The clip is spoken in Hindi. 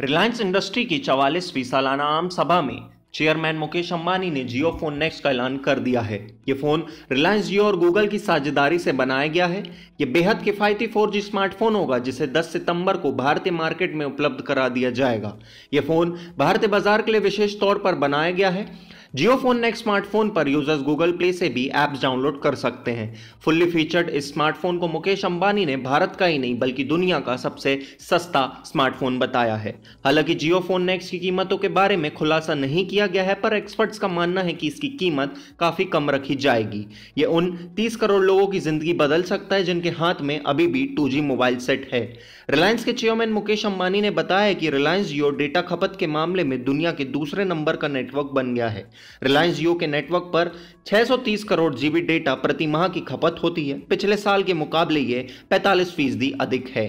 रिलायंस इंडस्ट्री की चवालीसवीं सालाना आम सभा में चेयरमैन मुकेश अंबानी ने जियो फोन नेक्स्ट का ऐलान कर दिया है ये फोन रिलायंस जियो और गूगल की साझेदारी से बनाया गया है ये बेहद किफायती 4G स्मार्टफोन होगा जिसे 10 सितंबर को भारतीय मार्केट में उपलब्ध करा दिया जाएगा ये फोन भारतीय बाजार के लिए विशेष तौर पर बनाया गया है जियो फोन नेक्स्ट स्मार्टफोन पर यूजर्स गूगल प्ले से भी ऐप्स डाउनलोड कर सकते हैं फुल्ली फीचर्ड इस स्मार्टफोन को मुकेश अंबानी ने भारत का ही नहीं बल्कि दुनिया का सबसे सस्ता स्मार्टफोन बताया है हालांकि जियो फोन नेक्स्ट की कीमतों के बारे में खुलासा नहीं किया गया है पर एक्सपर्ट्स का मानना है कि इसकी कीमत काफी कम रखी जाएगी ये उन तीस करोड़ लोगों की जिंदगी बदल सकता है जिनके हाथ में अभी भी टू मोबाइल सेट है रिलायंस के चेयरमैन मुकेश अंबानी ने बताया कि रिलायंस जियो डेटा खपत के मामले में दुनिया के दूसरे नंबर का नेटवर्क बन गया है रिलायंस जियो के नेटवर्क पर 630 करोड़ जीबी डेटा प्रति माह की खपत होती है पिछले साल के मुकाबले ये 45 फीसदी अधिक है